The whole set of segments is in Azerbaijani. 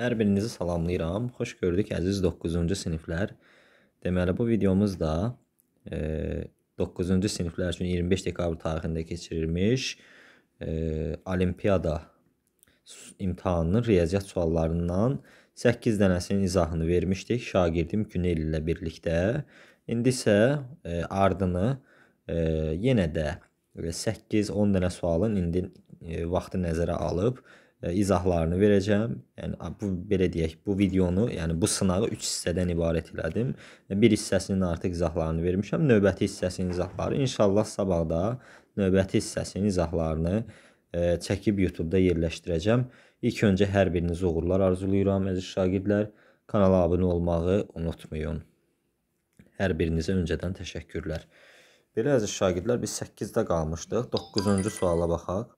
Hər birinizi salamlayıram. Xoş gördük əziz 9-cu siniflər. Deməli bu videomuz da e, 9-cu siniflər üçün 25 dekabr tarixində keçirilmiş e, Olimpiyada imtahanının riyaziyyat suallarından 8 dənəsinin izahını vermişdik şagirdim Günel ilə birlikə. İndi isə e, ardını e, yenə də 8-10 e, dənə sualın indi e, vaxtı nəzərə alıb E, izahlarını verəcəm. Yəni bu belə deyək, bu videonu, yəni bu sınağı 3 hissədən ibarət elədim. E, bir hissəsinin artıq izahlarını vermişəm. Növbəti hissəsinin izahları inşallah sabah da növbəti hissəsinin izahlarını e, çəkib YouTube-da yerləşdirəcəm. İlk öncə hər birinizi uğurlar arzulayıram əziz şagirdlər. Kanala abunə olmağı unutmayın. Hər birinizə öncədən təşəkkürlər. Belə əziz şagirdlər, biz 8-də qalmışdıq. 9-cu suala baxaq.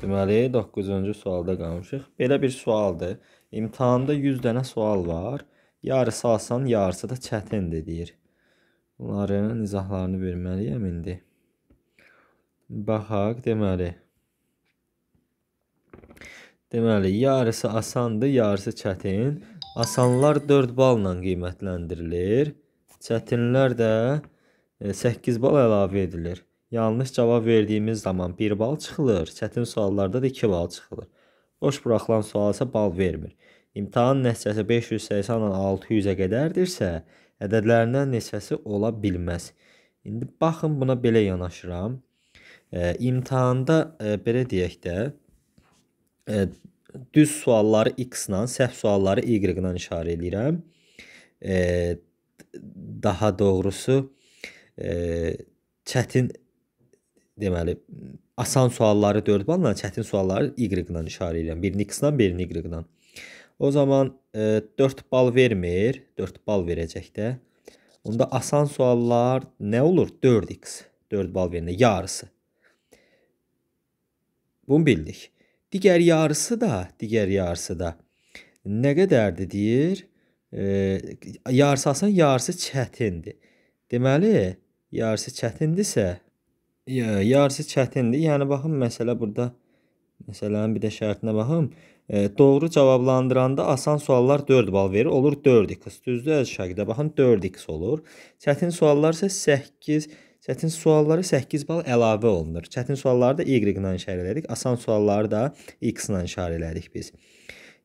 Deməli 9-cu sualda qalmışıq. Belə bir sualdır. İmtahanda 100 dənə sual var. Yarısı asan, yarısı da çətindir deyir. Bunların izahlarını verməliyəm indi. Baxaq, deməli. Deməli, yarısı asandır, yarısı çətin. Asanlar 4 balla qiymətləndirilir. Çətinlər də 8 e, bal əlavə edilir. Yanlış cavab verdiyimiz zaman 1 bal çıxılır, çətin suallarda da 2 bal çıxılır. Boş buraxılan sual isə bal vermir. İmtahan nəticəsi 580-dan 600-ə qədərdirsə, ədədlərindən neçəsi ola bilməz. İndi baxın buna belə yanaşıram. E, imtahanda e, belə deyək də e, düz sualları x ilə, səhv sualları y ilə işarə edirəm. E, daha doğrusu e, çətin deməli asan sualları 4 balla, çətin sualları y ilə işarə edirəm. Birini x-la, birini y ilə. O zaman e, 4 bal vermir, 4 bal verəcək də. Onda asan suallar nə olur? 4x. 4 bal verinə yarısı. Bunu bildik. Digər yarısı da, digər yarısı da nə qədərdir deyir? E, yarısı asan, yarısı çətindir. Deməli, yarısı çətindirsə, Yarısı çətindir. Yəni baxın məsələ burada məsələnin bir də şərtinə baxın. E, doğru cavablandıranda asan suallar 4 bal verir. Olur 4x. Düzdür əziz şagirdlər? Baxın 4x olur. Çətin suallar isə 8 Çətin sualları 8 bal əlavə olunur. Çətin sualları da y ilə işarə elədik. Asan sualları da x ilə işarə elədik biz.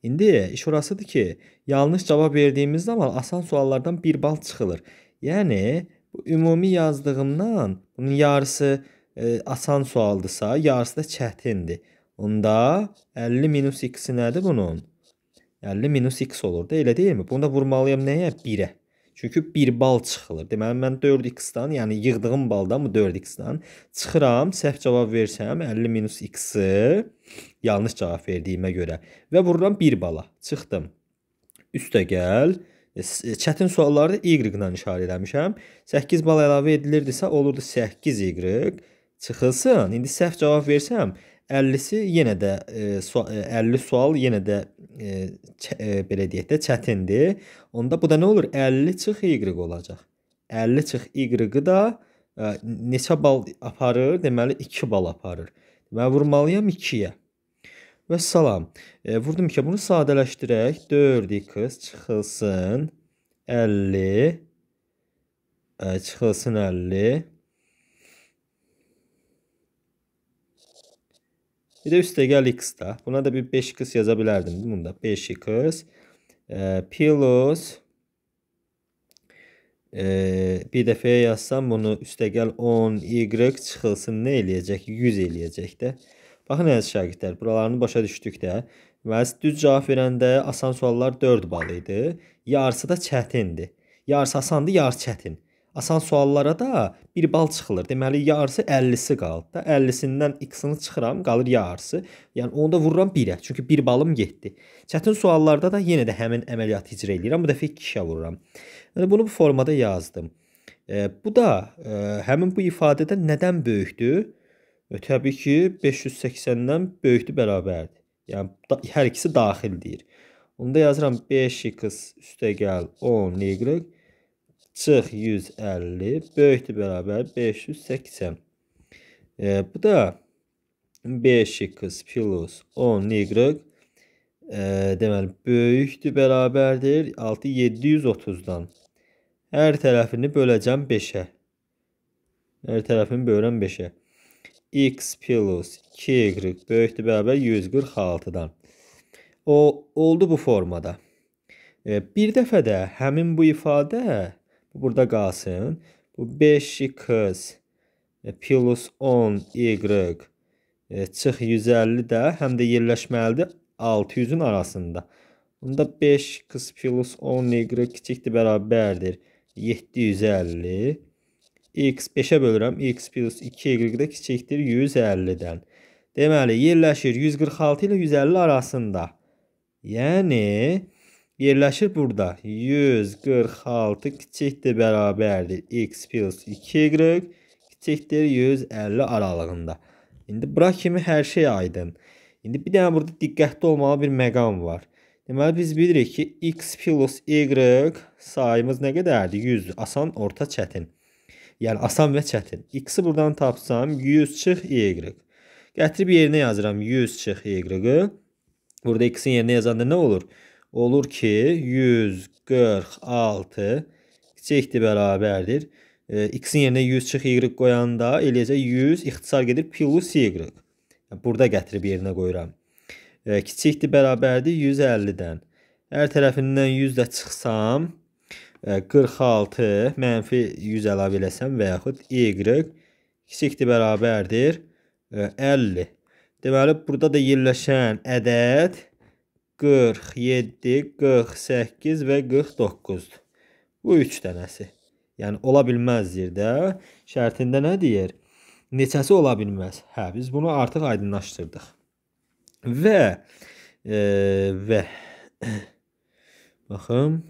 İndi iş orasıdır ki, yanlış cavab verdiyimiz zaman asan suallardan 1 bal çıxılır. Yəni ümumi yazdığımdan bunun yarısı e, asan sualdısa, yarısı da çətindir. Onda 50 minus x nədir bunun? 50 minus x olur da, elə deyilmi? Bunu da vurmalıyam nəyə? 1-ə. Çünki 1 bal çıxılır. Deməli mən 4x-dan, yəni yığdığım baldan bu 4x-dan çıxıram. Səhv cavab versəm 50 minus x-i yanlış cavab verdiyimə görə və vururam 1 bala. Çıxdım. Üstə gəl. E, e, çətin sualları y-dən işarə eləmişəm. 8 bal əlavə edilirdisə olurdu 8y. Çıxılsın. İndi səhv cavab versəm 50-si yenə də e, sual, e, 50 sual yenə də e, e, belə deyək də çətindir. Onda bu da nə olur? 50 çıx y olacaq. 50 çıx y-ı da e, neçə bal aparır? Deməli 2 bal aparır. Deməli vurmalıyam 2-yə. Və salam. E, vurdum ki, bunu sadələşdirək. 4x çıxılsın 50 e, çıxılsın 50. Bir də üstə gəl x da. Buna da bir 5x yaza bilərdim. Bunda 5x e, plus e, bir dəfəyə yazsam bunu üstə gəl 10y çıxılsın nə eləyəcək? 100 eləyəcək də. Baxın əziz şagirdlər, buralarını başa düşdükdə müəllis düz cavab verəndə asan suallar 4 bal idi. Yarısı da çətindir. Yarısı asandır, yarısı çətin. Asan suallara da 1 bal çıxılır. Deməli yarısı 50-si qaldı da. 50-sindən x-ini çıxıram, qalır yarısı. Yəni onu da vururam 1-ə, çünki 1 balım getdi. Çətin suallarda da yenə də həmin əməliyyatı icra eləyirəm. Bu dəfə 2-şə vururam. Yəni bunu bu formada yazdım. E, bu da e, həmin bu ifadədə nədən böyükdür? Və təbii ki, 580-dən böyükdür bərabərdir. Yəni hər ikisi daxil deyir. Onda yazıram 5x üstəgəl 10y çıx 150 böyükdür bərabər 580. E, bu da 5x plus 10y e, deməli böyükdür bərabərdir 6 730-dan. Hər tərəfini böləcəm 5-ə. Hər tərəfini bölürəm 5-ə x plus 2y böyükdür bərabər 146-dan. O oldu bu formada. E, bir dəfə də həmin bu ifadə burada qalsın. Bu 5x e, plus 10y e, çıx 150 də həm də yerləşməlidir 600-ün arasında. Bunda 5x plus 10y kiçikdir bərabərdir 750 x 5-ə bölürəm. x plus 2y-də kiçikdir 150-dən. Deməli, yerləşir 146 ilə 150 arasında. Yəni, yerləşir burada. 146 kiçikdir bərabərdir. x plus 2y kiçikdir 150 aralığında. İndi bura kimi hər şey aydın. İndi bir dənə burada diqqətli olmalı bir məqam var. Deməli, biz bilirik ki, x plus y sayımız nə qədərdir? 100-dür. Asan, orta, çətin. Yəni asan və çətin. X-i buradan tapsam 100 çıx y. Gətirib yerinə yazıram 100 çıx y-ı. Burada x-in yerinə yazanda nə olur? Olur ki 146 kiçikdir bərabərdir. E, x-in yerinə 100 çıx y qoyanda eləyəcək 100 ixtisar gedir plus y. Yəni burada gətirib yerinə qoyuram. E, kiçikdir bərabərdir 150-dən. Hər tərəfindən 100 də çıxsam 46 mənfi 100 əlavə eləsəm və yaxud y kiçikdir bərabərdir 50. Deməli, burada da yerləşən ədəd 47, 48 və 49-dur. Bu 3 dənəsi. Yəni, ola bilməzdir də. Şərtində nə deyir? Neçəsi ola bilməz? Hə, biz bunu artıq aydınlaşdırdıq. Və, e, və, baxım,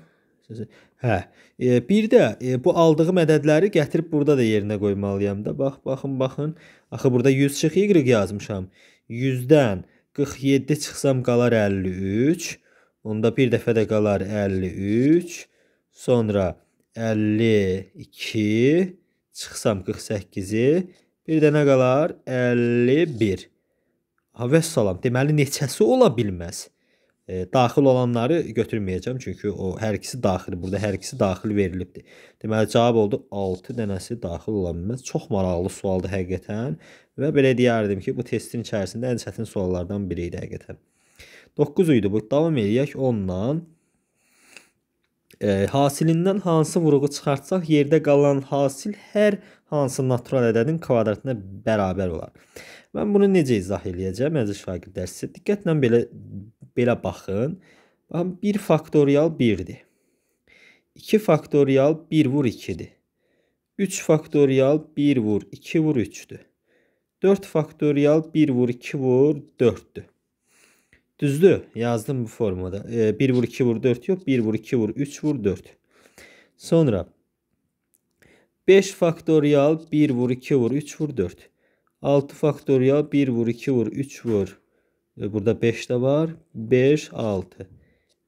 Hə. E, bir də e, bu aldığı mədədləri gətirib burada da yerinə qoymalıyam da. Bax, baxın, baxın. Axı burada 100 çıx y yazmışam. 100-dən 47 çıxsam qalar 53. Onda bir dəfə də qalar 53. Sonra 52 çıxsam 48-i, bir dənə qalar 51. Ha hə, vəssalam. Deməli neçəsi ola bilməz? e, daxil olanları götürməyəcəm çünki o hər ikisi daxil, burada hər ikisi daxil verilibdi. Deməli cavab oldu 6 dənəsi daxil ola bilməz. Çox maraqlı sualdır həqiqətən və belə deyərdim ki, bu testin içərisində ən çətin suallardan biri idi həqiqətən. 9 idi bu. Davam eləyək onunla. E, hasilindən hansı vurğu çıxartsaq yerdə qalan hasil hər hansı natural ədədin kvadratına bərabər olar. Mən bunu necə izah eləyəcəm əziz şagirdlər? Sizə diqqətlə belə belə baxın. Baxın 1 faktorial 1-dir. 2 faktorial 1 vur 2-dir. 3 faktorial 1 vur 2 vur 3-dür. 4 faktorial 1 vur 2 vur 4-dür. Düzdür? Yazdım bu formada. E, 1 vur 2 vur 4 yox. 1 vur 2 vur 3 vur 4. Sonra 5 faktorial 1 vur 2 vur 3 vur 4. 6 faktorial 1 vur 2 vur 3 vur. E, burada 5 də var. 5 6.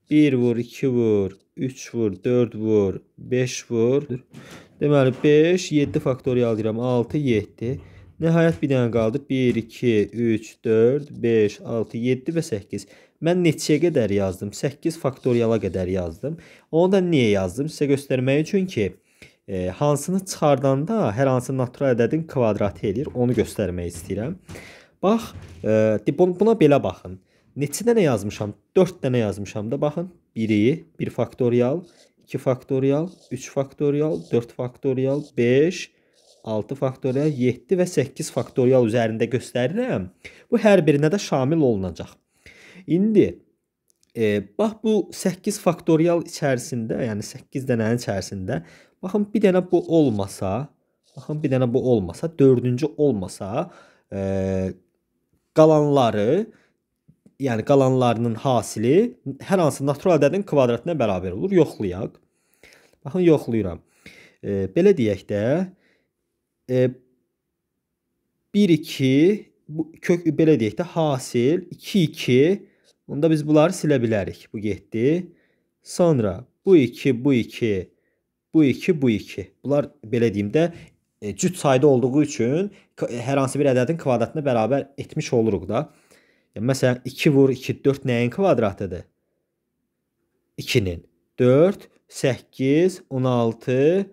1 vur 2 vur 3 vur 4 vur 5 vur. Deməli 5 7 faktorial deyirəm 6 7. Nəhayət bir dənə qaldı. 1 2 3 4 5 6 7 və 8. Mən neçəyə qədər yazdım? 8 faktoriala qədər yazdım. Onu da niyə yazdım? Sizə göstərmək üçün ki, E, hansını çıxardanda hər hansı natural ədədin kvadratı eləyir. Onu göstərmək istəyirəm. Bax, e, buna belə baxın. Neçə dənə yazmışam? 4 dənə yazmışam da baxın. 1-i 1 faktorial, 2 faktorial, 3 faktorial, 4 faktorial, 5, 6 faktorial, 7 və 8 faktorial üzərində göstərirəm. Bu hər birinə də şamil olunacaq. İndi e, bax bu 8 faktorial içərisində, yəni 8 dənənin içərisində Baxın bir dənə bu olmasa, baxın bir dənə bu olmasa, dördüncü olmasa, e, qalanları, yəni qalanlarının hasili hər hansı natural ədədin kvadratına bərabər olur. Yoxlayaq. Baxın yoxlayıram. E, belə deyək də e, 1 2 bu kök belə deyək də hasil 2 2 onda biz bunları silə bilərik. Bu getdi. Sonra bu 2 bu 2 bu iki, bu iki. Bunlar belə deyim də e, cüt sayda olduğu üçün e, hər hansı bir ədədin kvadratını bərabər etmiş oluruq da. Yəni məsələn 2 vur 2 4 nəyin kvadratıdır? 2-nin. 4 8 16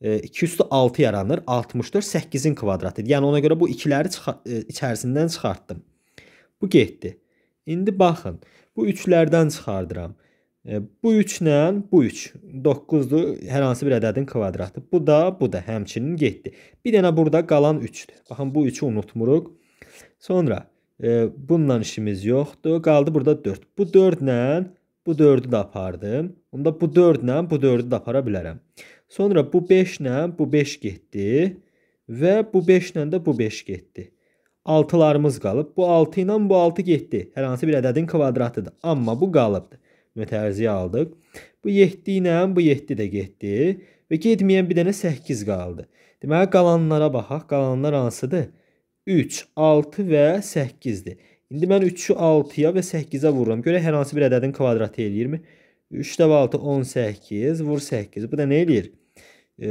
2 üstü 6 yaranır. 64 8-in kvadratıdır. Yəni ona görə bu ikiləri e, içərisindən çıxartdım. Bu getdi. İndi baxın. Bu 3-lərdən çıxardıram. E, bu 3 ilə bu 3 9-dur hər hansı bir ədədin kvadratı. Bu da, bu da həmçinin 7. Bir dənə burada qalan 3-dür. Baxın bu 3-ü unutmuruq. Sonra e, bununla işimiz yoxdur. Qaldı burada 4. Bu 4 ilə bu 4-ü də apardım. Onda bu 4 ilə bu 4-ü də apara bilərəm. Sonra bu 5 ilə bu 5 getdi və bu 5 ilə də bu 5 getdi. 6-larımız qalıb. Bu 6 ilə bu 6 getdi. Hər hansı bir ədədin kvadratıdır. Amma bu qalıbdı və tərziyə aldıq. Bu 7 ilə bu 7 də getdi və getməyən bir dənə 8 qaldı. Deməli qalanlara baxaq. Qalanlar hansıdır? 3, 6 və 8-dir. İndi mən 3-ü 6-ya və 8-ə vururam. Görək hər hansı bir ədədin kvadratı eləyirmi? 3 də 6 18, vur 8. Bu da nə eləyir?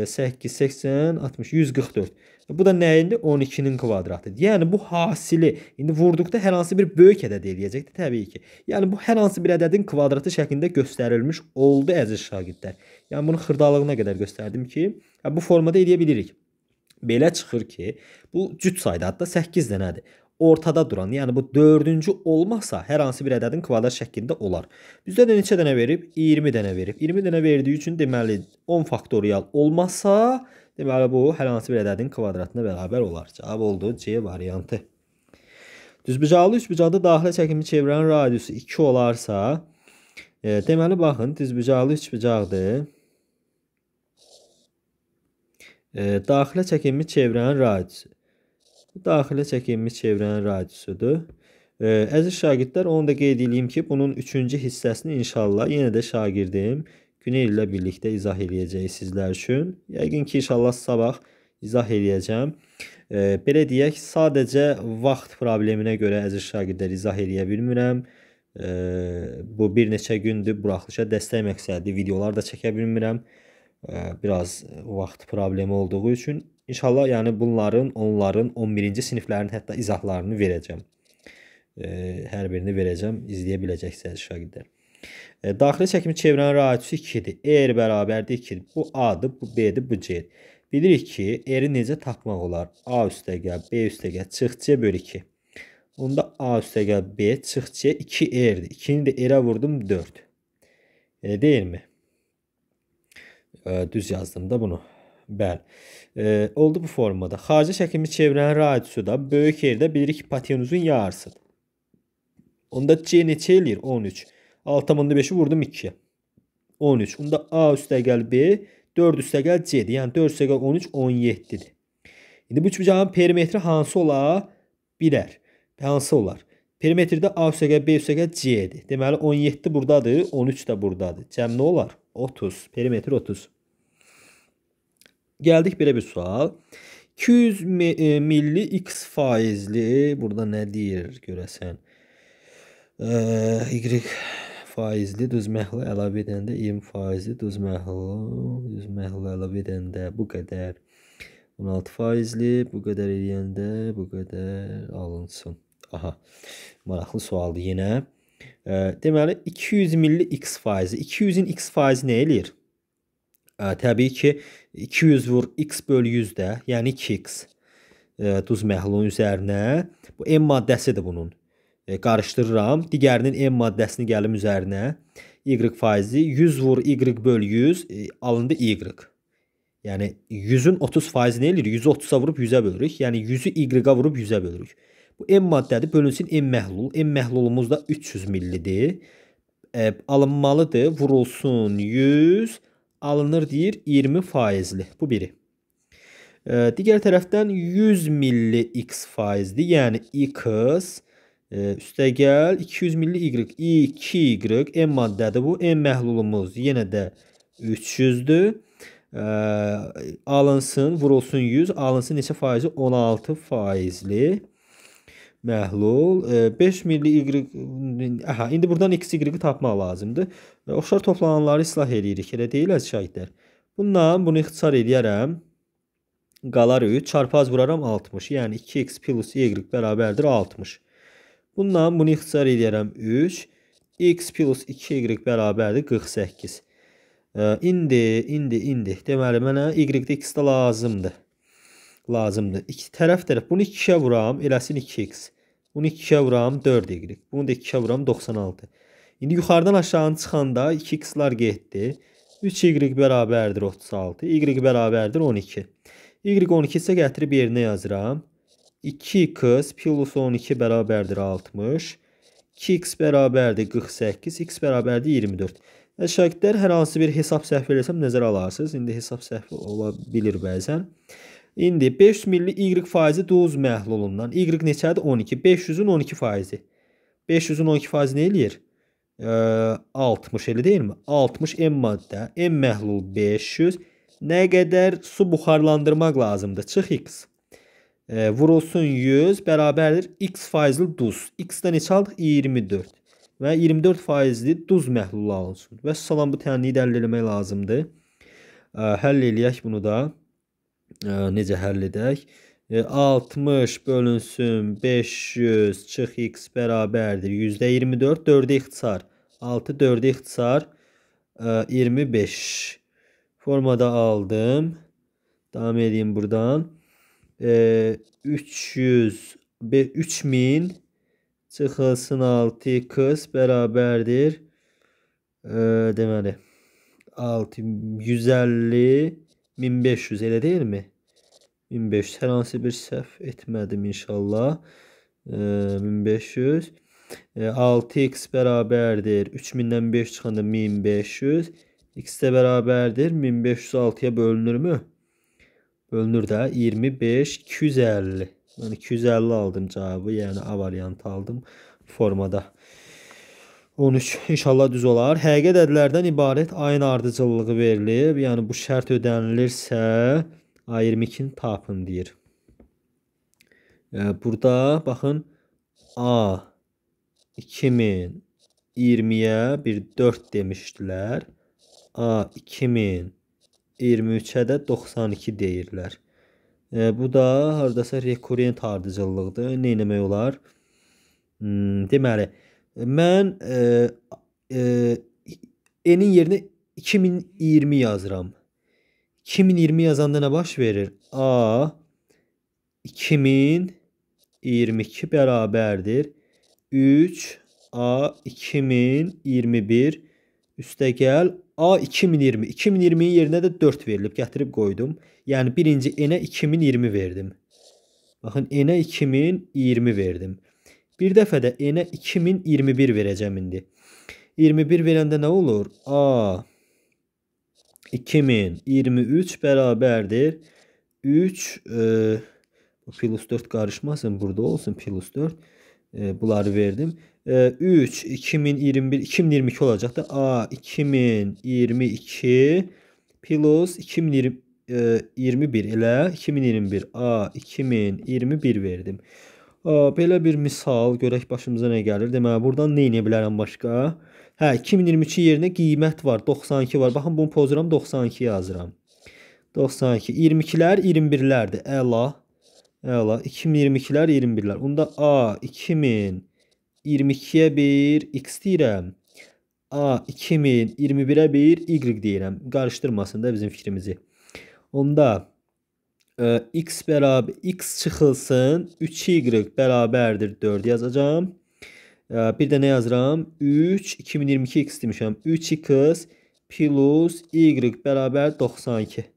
8 80 60 144. Bu da nəyindi? 12-nin kvadratıdır. Yəni bu hasili indi vurduqda hər hansı bir böyük ədəd eləyəcəkdir təbii ki. Yəni bu hər hansı bir ədədin kvadratı şəklində göstərilmiş oldu əziz şagirdlər. Yəni bunu xırdalığına qədər göstərdim ki, hə, bu formada eləyə bilirik. Belə çıxır ki, bu cüt sayda hətta 8 dənədir. Ortada duran, yəni bu 4-cü olmasa hər hansı bir ədədin kvadrat şəklində olar. Bizdə də neçə dənə verib? 20 dənə verib. 20 dənə verdiyi üçün deməli 10 faktorial olmasa Deməli bu hər hansı bir ədədin kvadratına bərabər olar. Cavab oldu C variantı. Düzbucaqlı üçbucaqda daxilə çəkimi çevirənin radiusu 2 olarsa, e, deməli baxın, düzbucaqlı üçbucaqdır. E, daxilə çəkimi çevirənin radiusu. Daxilə çəkimi çevirənin radiusudur. E, əziz şagirdlər, onu da qeyd edeyim ki, bunun 3-cü hissəsini inşallah yenə də şagirdim Günel ilə birlikdə izah eləyəcəyik sizlər üçün. Yəqin ki, inşallah sabah izah eləyəcəm. E, belə deyək, sadəcə vaxt probleminə görə əziz şagirdlər izah eləyə bilmirəm. E, bu bir neçə gündür buraxılışa dəstək məqsədi videolar da çəkə bilmirəm. E, biraz vaxt problemi olduğu üçün inşallah yəni bunların, onların 11-ci siniflərin hətta izahlarını verəcəm. E, hər birini verəcəm, izləyə biləcəksiniz şagirdlər. E, daxili çəkimin çevrənin radiusu 2-dir. R bərabərdir 2-dir. Bu A-dır, bu B-dir, bu C-dir. Bilirik ki, R-i necə tapmaq olar? A üstəgə, B üstəgə, çıx C bölü 2. Onda A üstəgə, B, çıx C, 2R-dir. 2-ni də R-ə vurdum, 4. Elə deyilmi? E, düz yazdım da bunu. Bəli. E, oldu bu formada. Xarici çəkimi çevrənin radiusu da böyük R-də bilirik ki, hipotenuzun yarısıdır. Onda C neçə eləyir? 13. 13. 6 tabanında 5'i vurdum 2. 13. Onda A üste gel B. 4 üste gel C'di. Yani 4 üste gel 13 17'dir. İndi bu cübəcənin perimetri hansı ola bilər? Hansı olar? Perimetrdə A üstəgə, B üstəgə, C-dir. Deməli 17 burdadır, 13 də burdadır. Cəm ne olar? 30. Perimetr 30. Gəldik belə bir sual. 200 e, milli x faizli burada nə deyir görəsən? Eh, y faizli dözməhlə əlavə edəndə 20 faizli dözməhlə dözməhlə əlavə edəndə bu qədər 16 faizli, bu qədər eləyəndə bu qədər alınsın. Aha. Maraqlı sualdır yenə. E, deməli 200 milli x faizi. 200-in x faizi nə eləyir? E, təbii ki 200 vur x böl 100 də, yəni 2x. E, duz məhlulun üzərinə bu m maddəsidir bunun. E, qarışdırıram. Digərinin M maddəsini gəlim üzərinə. Y faizi 100 vur Y böl 100 e, alındı Y. Yəni 100-ün 30% nə eləyir? 130-a vurub 100-ə bölürük. Yəni 100-ü Y-ə vurub 100-ə bölürük. Bu M maddədir. Bölünsün M məhlul. M məhlulumuz da 300 millidir. E, alınmalıdır. Vurulsun 100. Alınır deyir 20%-li. Bu biri. E, digər tərəfdən 100 milli X faizdir. Yəni X üstəgəl 200 milli y. 2y m maddədir bu. M məhlulumuz yenə də 300-dür. Alınsın, vurulsun 100. Alınsın neçə faizi? 16 faizli məhlul. 5 milli y. Aha, indi buradan x y-i tapmaq lazımdır. Oxşar toplananları islah eləyirik. Elə deyil əziz şahidlər. Bundan bunu ixtisar eləyərəm. Qalar 3. Çarpaz vuraram 60. Yəni 2x plus y bərabərdir 60. Bundan bunu ixtisar edərəm 3. X plus 2y bərabərdir 48. İndi, indi, indi. Deməli, mənə y-də x də lazımdır. Lazımdır. İki tərəf tərəf. Bunu 2-yə vuram, eləsin 2x. Bunu 2-yə vuram, 4y. Bunu da 2-yə vuram, 96. İndi yuxarıdan aşağını çıxanda 2x-lar getdi. 3y bərabərdir 36. Y bərabərdir 12. Y 12 isə gətirib yerinə yazıram. 2 kız plus 12 bərabərdir 60. 2x bərabərdir 48, x bərabərdir 24. Və şagirdlər hər hansı bir hesab səhvi eləsəm nəzərə alarsınız. İndi hesab səhvi ola bilir bəzən. İndi 500 milli y faizi 9 məhlulundan. Y neçədir? 12. 500-ün 12 faizi. 500-ün 12 faizi nə eləyir? E, 60 elə deyilmi? 60 m maddə. M məhlul 500. Nə qədər su buxarlandırmaq lazımdır? Çıx x e, vurulsun 100 bərabərdir x faizli duz. X-dən neçə aldıq? 24. Və 24 faizli duz məhlulu alınsın. Və salam bu tənliyi də həll eləmək lazımdır. E, həll eləyək bunu da. E, necə həll edək? E, 60 bölünsün 500 çıx x bərabərdir. %24 4-ə ixtisar. 6 4-ə ixtisar e, 25. Formada aldım. Davam edeyim buradan e, 300 ve 3000 çıxılsın 6 kız bərabərdir. E, deməli 6 150 1500 elə deyilmi? 1500 hər hansı bir səhv etmədim inşallah. E, 1500 e, 6x bərabərdir. 3000-dən 5 çıxanda 1500. X də bərabərdir. 1500 6-ya bölünürmü? Bölünür də 25 250. Mən 250 aldım cavabı. Yəni A variantı aldım formada. 13 inşallah düz olar. Həqiqət ədədlərdən ibarət ayın ardıcıllığı verilib. Yəni bu şərt ödənilirsə A22-ni tapın deyir. Burada baxın A 2020-yə bir 4 demişdilər. A 2000 23-ə də 92 deyirlər. E, bu da hardasa rekurrent ardıcıllıqdır. Nə etmək olar? Hmm, deməli, mən e, e, n-in yerinə 2020 yazıram. 2020 yazanda nə baş verir? A 2022 bərabərdir 3 A 2021 üstəgəl A 2020. 2020-nin yerinə də 4 verilib. Gətirib qoydum. Yəni birinci N-ə 2020 verdim. Baxın N-ə 2020 verdim. Bir dəfə də N-ə 2021 verəcəm indi. 21 verəndə nə olur? A 2023 bərabərdir. 3 e, plus 4 qarışmasın burada olsun plus 4. E, bunları verdim. 3 2021 2022 olacaqdı. A 2022 plus 2020 21 elə 2021 A 2021 verdim. Belə bir misal görək başımıza nə gəlir. Deməli, burdan nə edə bilərəm başqa? Hə, 2022 yerinə qiymət var, 92 var. Baxın, bunu pozuram 92 yazıram. 92 22-lər 21-lərdir. Əla. Əla. 2022-lər 21-lər. Onda A 2022-yə 1 x deyirəm. A 2021-ə 1 y deyirəm. Qarışdırmasın da bizim fikrimizi. Onda ə, e, x bərabər x çıxılsın 3y bərabərdir 4 yazacağam. Ə, e, bir də nə yazıram? 3 2022 x demişəm. 3x plus y bərabər 92.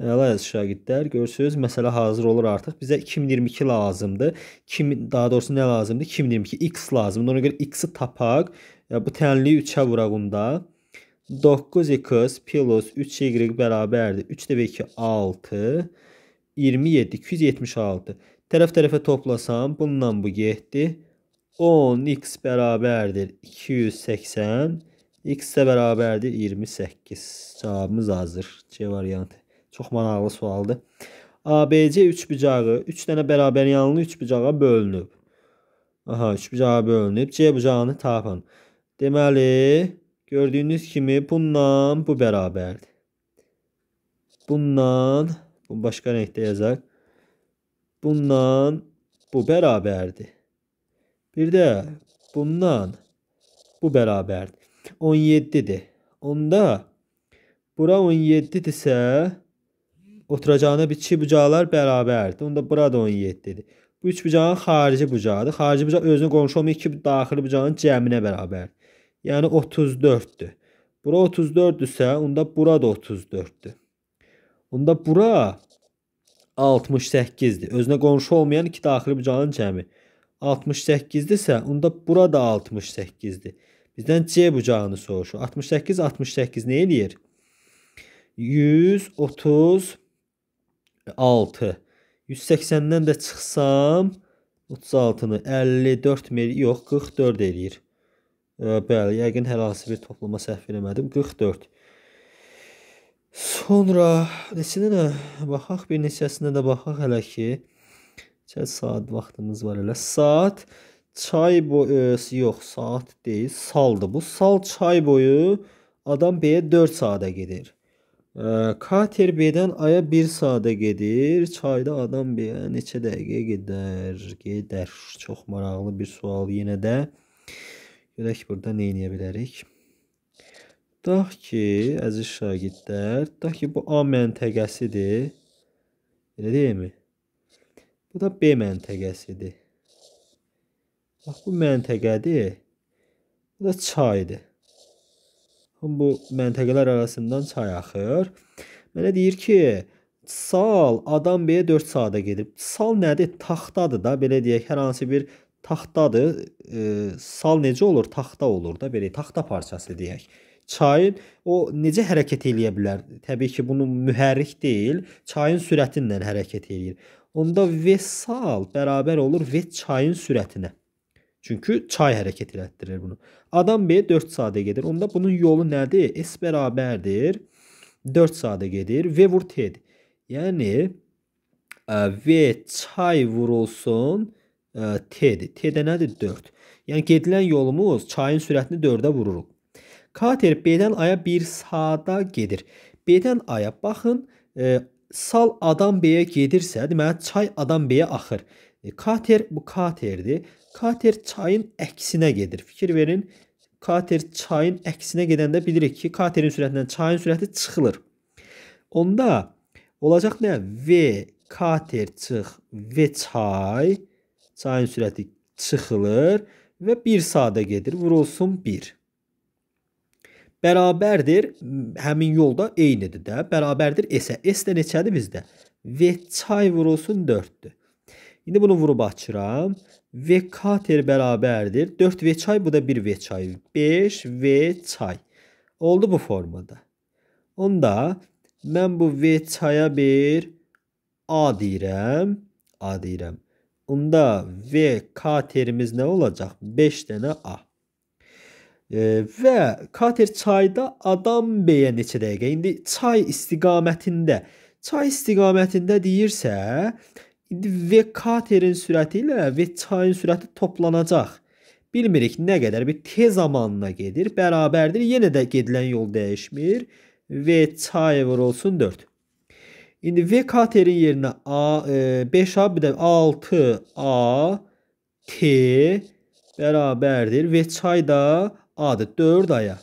Əla əziz şagirdlər, görürsüz, məsələ hazır olur artıq. Bizə 2022 lazımdır. Kim, daha doğrusu nə lazımdır? 2022 x lazımdır. Ona görə x-i tapaq. Bu tənliyi 3-ə vuraq onda. 9x plus 3y bərabərdir. 3 dəvə 2, 6. 27, 276. Tərəf-tərəfə toplasam, bununla bu getdi. 10x bərabərdir 280. x də bərabərdir 28. Cavabımız hazır. C variantı. Çox maraqlı sualdır. ABC 3 bucağı, 3 dənə bərabər yanlı 3 bucağa bölünüb. Aha, 3 bucağa bölünüb. C bucağını tapın. Deməli, gördüyünüz kimi bununla bu bərabərdir. Bununla, bu başqa rəngdə yazaq. Bununla bu bərabərdir. Bir də bundan bu bərabərdir. 17-dir. Onda bura 17-dirsə, oturacağına bitişik bucaqlar bərabərdir. Onda burada 17-dir. Bu üç bucağın xarici bucağıdır. Xarici bucaq özünə qonşu olmayan iki daxili bucağın cəminə bərabərdir. Yəni 34-dür. Bura 34-dürsə, onda bura da 34-dür. Onda bura 68-dir. Özünə qonşu olmayan iki daxili bucağın cəmi. 68-dirsə, onda bura da 68-dir. Bizdən C bucağını soruşur. 68 68 nə eləyir? 135 6. 180-dən də çıxsam 36-nı 54 meri yox 44 eləyir. Bəli, yəqin hər hansı bir toplama səhv eləmədim. 44. Sonra neçəsinə də baxaq, bir neçəsinə də baxaq hələ ki. Neçə saat vaxtımız var elə. Saat çay boyu yox, saat deyil, saldı. Bu sal çay boyu adam B 4 saata gedir. K Terbiyedən aya 1 saata gedir. Çayda adam bir neçə dəqiqəyə gedər? Gedər. Çox maraqlı bir sual yenə də. Görək burada nə edə bilərik. Tutaq ki, əziz şagirdlər, tutaq ki, bu A məntəqəsidir. Elə deyilmi? Bu da B məntəqəsidir. Bax bu məntəqədir. Bu da çaydır bu məntəqələr arasından çay axır. Mənə deyir ki, sal Adam B-yə 4 saata gedib. Sal nədir? Taxtadır da, belə deyək, hər hansı bir taxtadır. E, sal necə olur? Taxta olur da, belə taxta parçası deyək. Çayın o necə hərəkət eləyə bilər? Təbii ki, bunu mühərrik deyil, çayın sürəti ilə hərəkət eləyir. Onda V sal bərabər olur V çayın sürətinə. Çünki çay hərəkət elətdirir bunu. Adam B 4 sadə gedir. Onda bunun yolu nədir? S bərabərdir 4 sadə gedir. V vur T-dir. Yəni e, V çay vurulsun T-dir. E, T-də nədir? 4. Yəni gedilən yolumuz çayın sürətini 4-ə vururuq. Kater B-dən A-ya 1 sadə gedir. B-dən A-ya baxın, e, sal adam B-yə gedirsə, deməli çay adam B-yə axır. E, kater bu katerdi. Kater çayın əksinə gedir. Fikir verin. Kater çayın əksinə gedəndə bilirik ki, katerin sürətindən çayın sürəti çıxılır. Onda olacaq nə? V kater çıx V çay çayın sürəti çıxılır və 1 saata gedir. Vurulsun 1 bərabərdir həmin yolda eynidir də. Bərabərdir S-ə. S də neçədir bizdə? V çay vurulsun 4-dür. İndi bunu vurub açıram. V kater bərabərdir. 4 V çay, bu da 1 V çay. 5 V çay. Oldu bu formada. Onda mən bu V çaya bir A deyirəm. A deyirəm. Onda V K terimiz nə olacaq? 5 dənə A. E, və Kater çayda adam beyə neçə dəqiqə? İndi çay istiqamətində. Çay istiqamətində deyirsə, və katerin sürəti ilə və çayın sürəti toplanacaq. Bilmirik nə qədər bir t zamanına gedir, bərabərdir. Yenə də gedilən yol dəyişmir. V çay vurulsun 4. İndi V katerin yerinə A, e, 5A bir də 6A T bərabərdir. V çay da A-dır. 4 aya.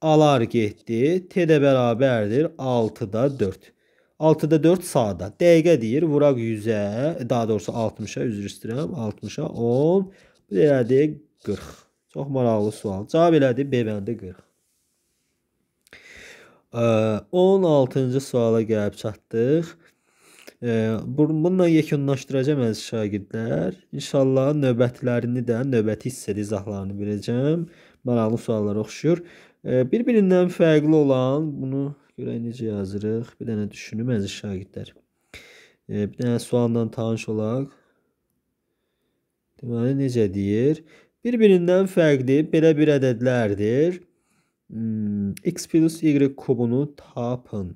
Alar getdi. T də bərabərdir. 6-da 4. 6-da 4 sağda. Dəqiqə deyir. Vuraq 100-ə, daha doğrusu 60-a, üzr istəyirəm. 60-a 10. Bu elədir 40. Çox maraqlı sual. Cavab elədir B bəndi 40. 16-cı suala gəlib çatdıq. Bununla yekunlaşdıracam əziz şagirdlər. İnşallah növbətlərini də, növbəti hissədə izahlarını verəcəm. Maraqlı suallara oxşuyur. Bir-birindən fərqli olan bunu Görək necə yazırıq. Bir dənə düşünüm əziz şagirdlər. E, bir dənə sualla tanış olaq. Deməli necə deyir? Bir-birindən fərqli belə bir ədədlərdir. Hmm, x plus y kubunu tapın.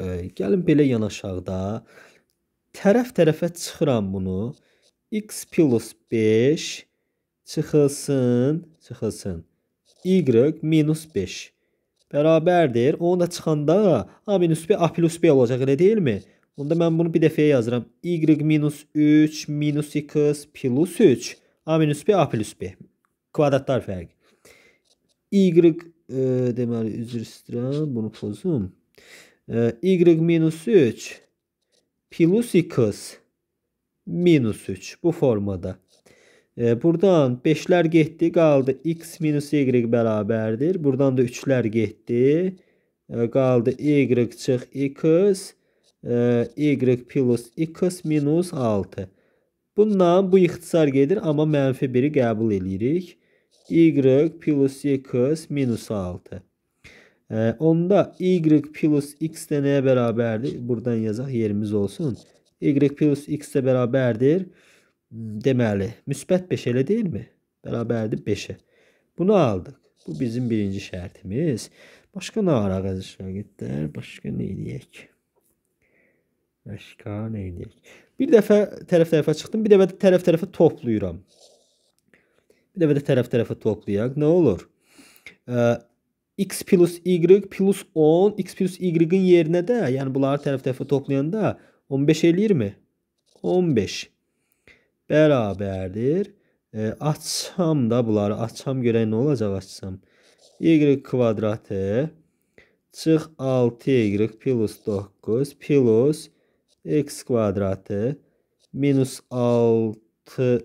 E, gəlin belə yanaşaqda. Tərəf-tərəfə çıxıram bunu. x plus 5 çıxılsın, çıxılsın. y minus 5. bərabərdir. Onu da çıxanda A minus B A plus B olacaq, elə deyilmi? Onda mən bunu bir dəfəyə yazıram. Y minus 3 minus 2 plus 3 A minus B A plus B. Kvadratlar fərqi. Y e, deməli üzr istəyirəm, bunu pozum. E, y minus 3 plus 2 minus 3 bu formada. E, buradan 5-lər getdi, qaldı x minus y bərabərdir. Buradan da 3-lər getdi, e, qaldı y çıx x, e, y plus x minus 6. Bundan bu ixtisar gedir, amma mənfi 1-i qəbul edirik. y plus x minus 6. Onda y plus x də nəyə bərabərdir? Buradan yazaq yerimiz olsun. y plus x də bərabərdir. 6 deməli müsbət 5 elə deyilmi? Bərabərdir 5-ə. Bunu aldıq. Bu bizim birinci şərtimiz. Başqa nə var ağacı şagirdlər? Başqa nə edək? Başqa nə edək? Bir dəfə tərəf-tərəfə çıxdım, bir dəfə də tərəf-tərəfə toplayıram. Bir dəfə də tərəf-tərəfə toplayaq. Nə olur? Ə, x plus y plus 10 x plus y-in yerinə də, yəni bunları tərəf-tərəfə toplayanda 15 eləyirmi? 15 bərabərdir. E, açsam da bunları, açsam görək nə olacaq açsam. Y kvadratı çıx 6y plus 9 plus x kvadratı minus 6x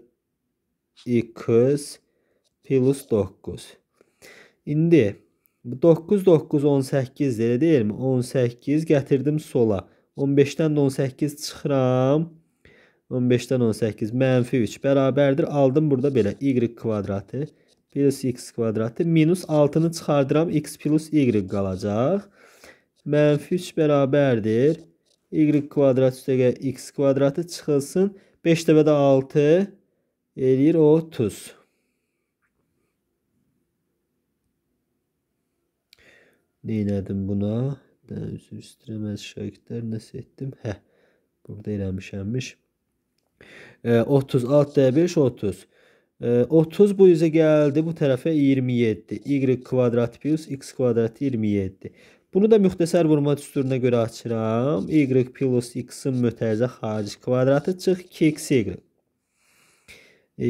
plus 9. İndi 9 9 18 elə deyilmi? 18 gətirdim sola. 15-dən də 18 çıxıram. 15-dən 18 mənfi 3 bərabərdir. Aldım burada belə y kvadratı plus x kvadratı minus 6-nı çıxardıram x plus y qalacaq. Mənfi 3 bərabərdir. y kvadrat üstəgə x kvadratı çıxılsın. 5 dəfə də 6 eləyir 30. Neynədim buna? Üzr istəyirəm əziz şagirdlər, nəsə etdim. Hə, burada eləmişəmmiş. 30 alt D5 30. 30 bu yüze geldi. Bu tarafa 27. Y kvadrat plus x kvadrat 27. Bunu da müxtəsər vurma düsturuna görə açıram. Y plus x-in mötərizə xarici kvadratı çıx 2xy.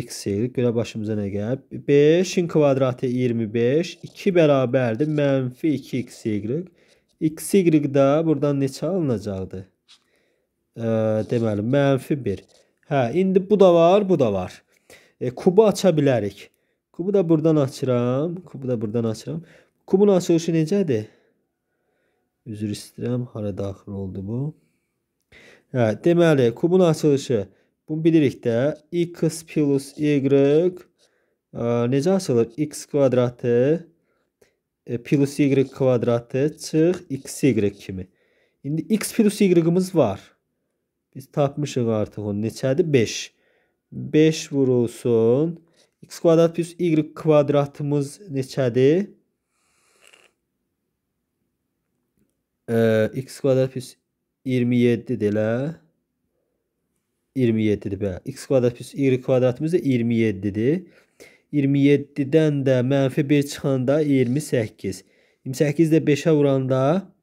xy görə başımıza nə gəlib? 5-in kvadratı 25. 2 bərabərdir. Mənfi 2xy. xy da buradan neçə alınacaqdır? E, deməli, mənfi 1. Hə, indi bu da var, bu da var. E, kubu aça bilərik. Kubu da buradan açıram. Kubu da buradan açıram. Kubun açılışı necədir? Üzr istəyirəm, hara daxil oldu bu? Hə, deməli, kubun açılışı, bunu bilirik də, x plus y ə, necə açılır? x kvadratı e, plus y kvadratı çıx xy kimi. İndi x plus y'ımız var. Biz tapmışıq artıq onu. Neçədir? 5. 5 vurulsun. x kvadrat plus y kvadratımız neçədir? Ee, x kvadrat plus 27 elə. 27-dir bəli. x kvadrat plus y kvadratımız da 27-dir. 27-dən də mənfi 1 çıxanda 28. 28 də 5-ə vuranda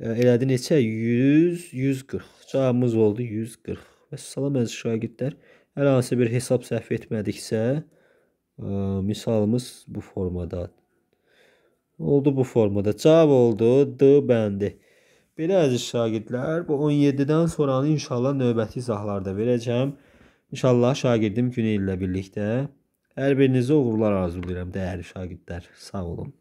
elədi neçə? 100, 140. Cavabımız oldu 140. Və salam əziz şagirdlər, hər hansı bir hesab səhv etmədiksə, ə, e, misalımız bu formada. Oldu bu formada. Cavab oldu D bəndi. Belə əziz şagirdlər, bu 17-dən sonranı inşallah növbəti izahlarda verəcəm. İnşallah şagirdim Güney ilə birlikdə hər birinizə uğurlar arzulayıram dəyərli şagirdlər. Sağ olun.